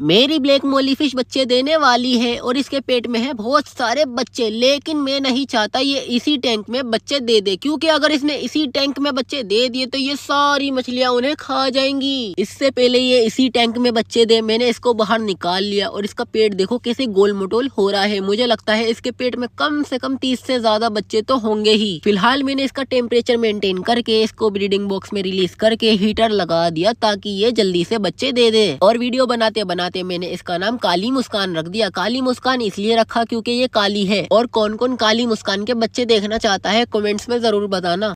मेरी ब्लैक मोली फिश बच्चे देने वाली है और इसके पेट में है बहुत सारे बच्चे लेकिन मैं नहीं चाहता ये इसी टैंक में बच्चे दे दे क्योंकि अगर इसने इसी टैंक में बच्चे दे दिए तो ये सारी मछलियां उन्हें खा जाएंगी इससे पहले ये इसी टैंक में बच्चे दे मैंने इसको बाहर निकाल लिया और इसका पेट देखो कैसे गोल मटोल हो रहा है मुझे लगता है इसके पेट में कम से कम तीस से ज्यादा बच्चे तो होंगे ही फिलहाल मैंने इसका टेम्परेचर मेंटेन करके इसको ब्रीडिंग बॉक्स में रिलीज करके हीटर लगा दिया ताकि ये जल्दी से बच्चे दे दे और वीडियो बनाते बनाते बनाते मैंने इसका नाम काली मुस्कान रख दिया काली मुस्कान इसलिए रखा क्योंकि ये काली है और कौन कौन काली मुस्कान के बच्चे देखना चाहता है कमेंट्स में जरूर बताना